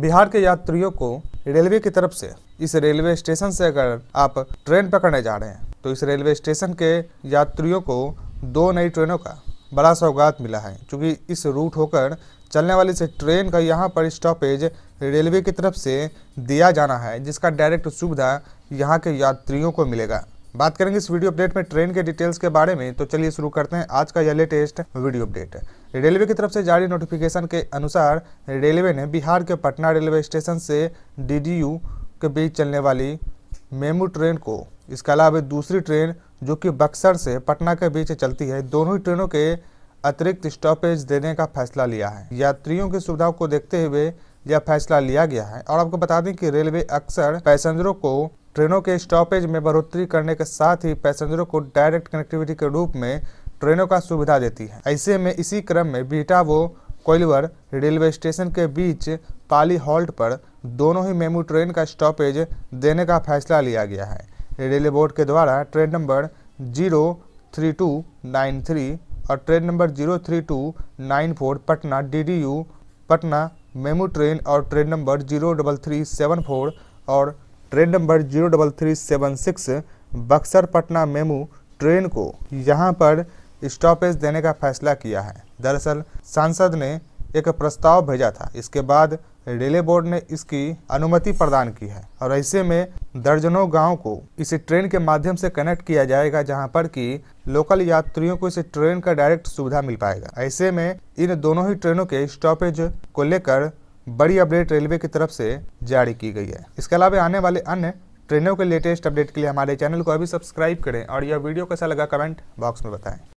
बिहार के यात्रियों को रेलवे की तरफ से इस रेलवे स्टेशन से अगर आप ट्रेन पकड़ने जा रहे हैं तो इस रेलवे स्टेशन के यात्रियों को दो नई ट्रेनों का बड़ा सौगात मिला है क्योंकि इस रूट होकर चलने वाली से ट्रेन का यहाँ पर स्टॉपेज रेलवे की तरफ से दिया जाना है जिसका डायरेक्ट सुविधा यहाँ के यात्रियों को मिलेगा बात करेंगे इस वीडियो अपडेट में ट्रेन के डिटेल्स के बारे में तो चलिए शुरू करते हैं आज का यह लेटेस्ट वीडियो अपडेट रेलवे की तरफ से जारी नोटिफिकेशन के अनुसार रेलवे ने बिहार के पटना रेलवे स्टेशन से डीडीयू के बीच चलने वाली मेमू ट्रेन को इसके अलावा दूसरी ट्रेन जो कि बक्सर से पटना के बीच चलती है दोनों ही ट्रेनों के अतिरिक्त स्टॉपेज देने का फैसला लिया है यात्रियों की सुविधाओं को देखते हुए यह फैसला लिया गया है और आपको बता दें कि रेलवे अक्सर पैसेंजरों को ट्रेनों के स्टॉपेज में बढ़ोतरी करने के साथ ही पैसेंजरों को डायरेक्ट कनेक्टिविटी के रूप में ट्रेनों का सुविधा देती है ऐसे में इसी क्रम में वो कोइलवर रेलवे स्टेशन के बीच पाली हॉल्ट पर दोनों ही मेमू ट्रेन का स्टॉपेज देने का फैसला लिया गया है रेलवे बोर्ड के द्वारा train number zero three two nine three और train number zero three two nine four Patna DDU Patna MEMU train और train number zero double three seven four और train number zero double three seven six Buxar Patna MEMU train को यहाँ पर stoppage देने का फैसला किया है दरअसल सांसद ने एक प्रस्ताव भेजा था इसके बाद रेलवे बोर्ड ने इसकी अनुमति प्रदान की है और ऐसे में दर्जनों गांव को इस ट्रेन के माध्यम से कनेक्ट किया जाएगा जहां पर कि लोकल यात्रियों को इस ट्रेन का डायरेक्ट सुविधा मिल पाएगा ऐसे में इन दोनों ही ट्रेनों के स्टॉपेज को लेकर बड़ी अपडेट रेलवे की तरफ से जारी की गई है इसके अलावा आने वाले अन्य ट्रेनों के लेटेस्ट अपडेट के लिए हमारे चैनल को अभी सब्सक्राइब करें और यह वीडियो कैसा लगा कमेंट बॉक्स में बताएं